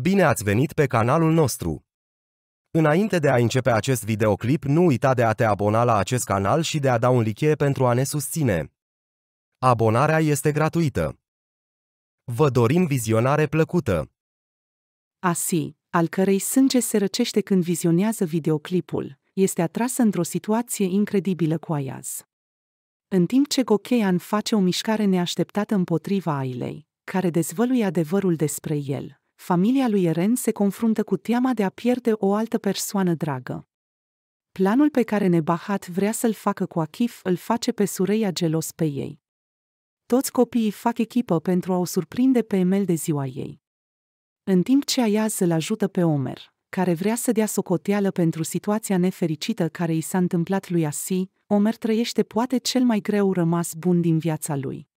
Bine ați venit pe canalul nostru! Înainte de a începe acest videoclip, nu uita de a te abona la acest canal și de a da un like pentru a ne susține. Abonarea este gratuită. Vă dorim vizionare plăcută! Asi, al cărei sânge se răcește când vizionează videoclipul, este atrasă într-o situație incredibilă cu Ayaz. În timp ce Gokean face o mișcare neașteptată împotriva Ailei, care dezvăluie adevărul despre el, familia lui Eren se confruntă cu teama de a pierde o altă persoană dragă. Planul pe care Nebahat vrea să-l facă cu Achif îl face pe Sureia gelos pe ei. Toți copiii fac echipă pentru a o surprinde pe Emel de ziua ei. În timp ce Ayaz îl ajută pe Omer, care vrea să dea socoteală pentru situația nefericită care i s-a întâmplat lui Asi, Omer trăiește poate cel mai greu rămas bun din viața lui.